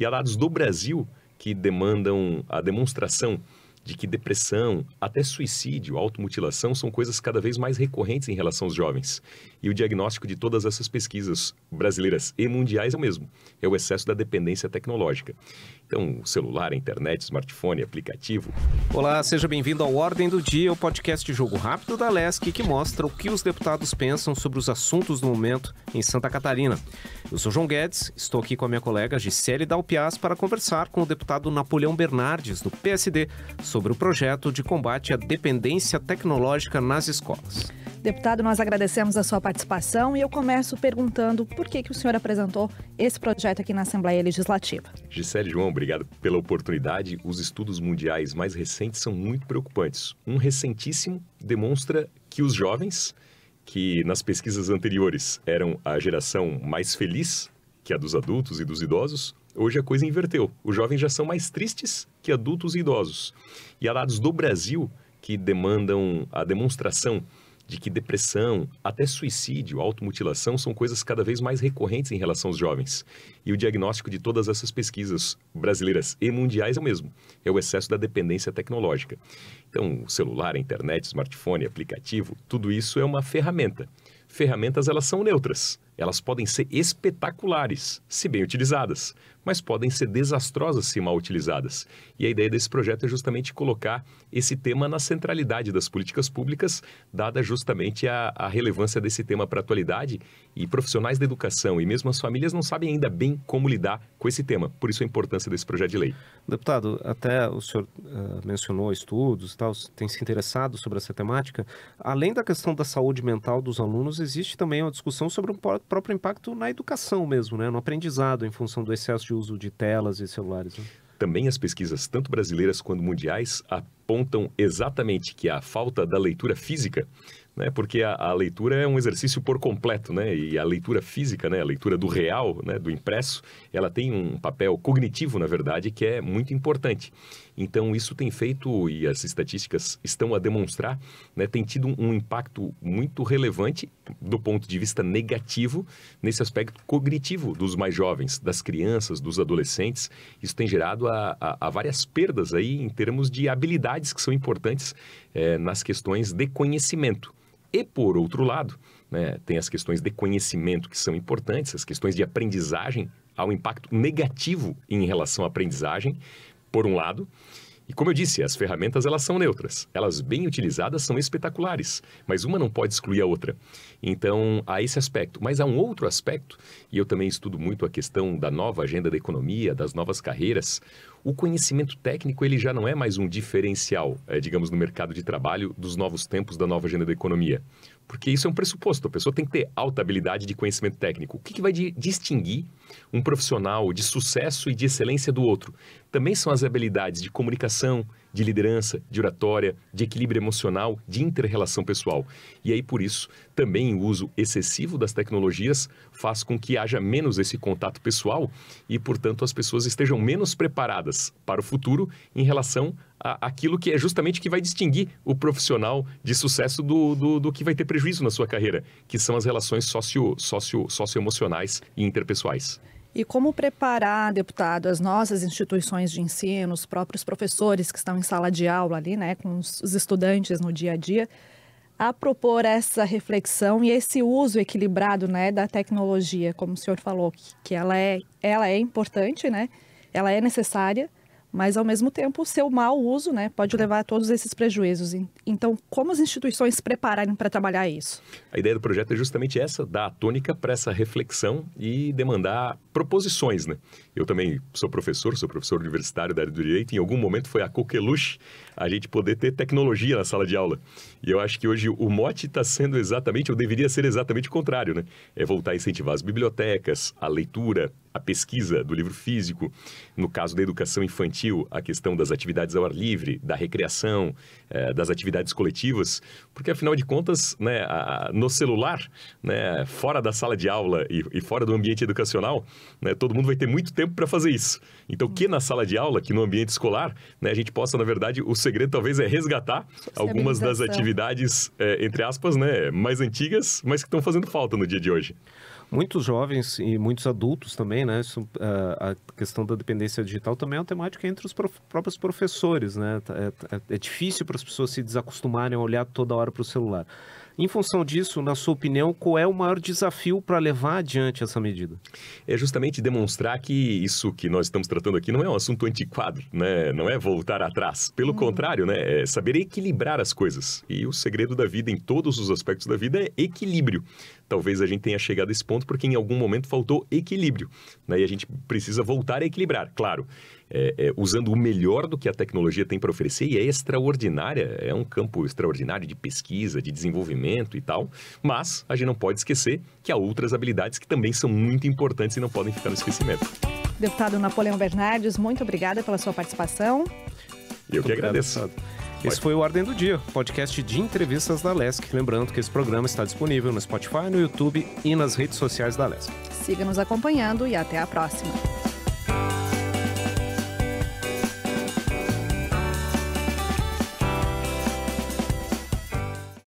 e há dados do Brasil que demandam a demonstração de que depressão, até suicídio, automutilação são coisas cada vez mais recorrentes em relação aos jovens. E o diagnóstico de todas essas pesquisas brasileiras e mundiais é o mesmo: é o excesso da dependência tecnológica. Então, celular, internet, smartphone, aplicativo. Olá, seja bem-vindo ao Ordem do Dia, o podcast de jogo rápido da LESC que mostra o que os deputados pensam sobre os assuntos do momento em Santa Catarina. Eu sou João Guedes, estou aqui com a minha colega Gisele Dalpias para conversar com o deputado Napoleão Bernardes, do PSD, sobre o projeto de combate à dependência tecnológica nas escolas. Deputado, nós agradecemos a sua participação e eu começo perguntando por que, que o senhor apresentou esse projeto aqui na Assembleia Legislativa. Gisele João, obrigado pela oportunidade. Os estudos mundiais mais recentes são muito preocupantes. Um recentíssimo demonstra que os jovens, que nas pesquisas anteriores eram a geração mais feliz que a dos adultos e dos idosos, hoje a coisa inverteu. Os jovens já são mais tristes que adultos e idosos. E há dados do Brasil que demandam a demonstração de que depressão, até suicídio, automutilação são coisas cada vez mais recorrentes em relação aos jovens. E o diagnóstico de todas essas pesquisas brasileiras e mundiais é o mesmo: é o excesso da dependência tecnológica. Então, celular, internet, smartphone, aplicativo, tudo isso é uma ferramenta. Ferramentas elas são neutras elas podem ser espetaculares, se bem utilizadas, mas podem ser desastrosas se mal utilizadas. E a ideia desse projeto é justamente colocar esse tema na centralidade das políticas públicas, dada justamente a, a relevância desse tema para a atualidade. E profissionais da educação e mesmo as famílias não sabem ainda bem como lidar com esse tema, por isso a importância desse projeto de lei. Deputado, até o senhor uh, mencionou estudos e tal, tem se interessado sobre essa temática. Além da questão da saúde mental dos alunos, existe também uma discussão sobre um próprio impacto na educação mesmo, né? no aprendizado, em função do excesso de uso de telas e celulares. Né? Também as pesquisas, tanto brasileiras quanto mundiais, apontam exatamente que a falta da leitura física né? Porque a, a, leitura é um exercício por completo, né? E a leitura física, né? A leitura do real, né? Do impresso, ela tem um papel cognitivo, na verdade, que é muito importante. Então, isso tem feito, e as estatísticas estão a demonstrar, né, tem tido um, impacto muito relevante do ponto de vista negativo nesse aspecto cognitivo dos mais jovens, das crianças, dos adolescentes. Isso tem gerado a, a, a várias perdas aí em termos de habilidades que são importantes é, nas questões de conhecimento. E, por outro lado, né, tem as questões de conhecimento que são importantes, as questões de aprendizagem, há um impacto negativo em relação à aprendizagem, por um lado. E como eu disse, as ferramentas elas são neutras. Elas bem utilizadas são espetaculares, mas uma não pode excluir a outra. Então, há esse aspecto. Mas há um outro aspecto, e eu também estudo muito a questão da nova agenda da economia, das novas carreiras o conhecimento técnico ele já não é mais um diferencial, é, digamos, no mercado de trabalho dos novos tempos da nova agenda da economia. Porque isso é um pressuposto, a pessoa tem que ter alta habilidade de conhecimento técnico. O que, que vai de, distinguir um profissional de sucesso e de excelência do outro? Também são as habilidades de comunicação, de liderança, de oratória, de equilíbrio emocional, de interrelação pessoal. E aí, por isso, também o uso excessivo das tecnologias faz com que haja menos esse contato pessoal e, portanto, as pessoas estejam menos preparadas para o futuro em relação aquilo que é justamente que vai distinguir o profissional de sucesso do, do, do, que vai ter prejuízo na sua carreira, que são as relações socio, socio, socioemocionais e interpessoais. E como preparar, deputado, as nossas instituições de ensino, os próprios professores que estão em sala de aula ali, né, com os estudantes no dia a dia, a propor essa reflexão e esse uso equilibrado, né, da tecnologia, como o senhor falou, que, que ela é, ela é importante, né, ela é necessária, mas ao mesmo tempo o seu mau uso né, pode uhum. levar a todos esses prejuízos. Então, como as instituições se prepararem para trabalhar isso? A ideia do projeto é justamente essa, dar a tônica para essa reflexão e demandar proposições. Né? Eu também sou professor, sou professor universitário da área do direito, em algum momento foi a coqueluche a gente poder ter tecnologia na sala de aula. E eu acho que hoje o mote está sendo exatamente, ou deveria ser exatamente o contrário, né? É voltar a incentivar as bibliotecas, a leitura, a pesquisa do livro físico, no caso da educação infantil, discutiu a questão das atividades ao ar livre, da recreação, eh, das atividades coletivas, porque afinal de contas, né, a, no celular, né, fora da sala de aula e, e fora do ambiente educacional, né, todo mundo vai ter muito tempo para fazer isso. Então, que na sala de aula, que no ambiente escolar, né, a gente possa, na verdade, o segredo talvez é resgatar algumas das atividades, eh, entre aspas, né, mais antigas, mas que estão fazendo falta no dia de hoje muitos jovens e muitos adultos também, né? Isso, a, ah, a questão da dependência digital também é uma temática entre os prof, próprios professores, né? Tá, é, é, é difícil para as pessoas se desacostumarem a olhar toda hora para o celular. Em função disso, na sua opinião, qual é o maior desafio para levar adiante essa medida? É justamente demonstrar que isso que nós estamos tratando aqui não é um assunto antiquado, né? Não é voltar atrás. Pelo hum. contrário, né? É saber equilibrar as coisas. E o segredo da vida, em todos os aspectos da vida, é equilíbrio. Talvez a gente tenha chegado a esse ponto porque em algum momento faltou equilíbrio. Né? E a gente precisa voltar a equilibrar, claro, é, é, usando o melhor do que a tecnologia tem para oferecer, e é extraordinária, é um campo extraordinário de pesquisa, de desenvolvimento e tal, mas a gente não pode esquecer que há outras habilidades que também são muito importantes e não podem ficar no esquecimento. Deputado Napoleão Bernardes, muito obrigada pela sua participação. Eu que agradeço. Obrigado. Esse foi o Ordem do Dia, podcast de entrevistas da LESC. Lembrando que esse programa está disponível no Spotify, no YouTube e nas redes sociais da LESC. Siga nos acompanhando e até a próxima.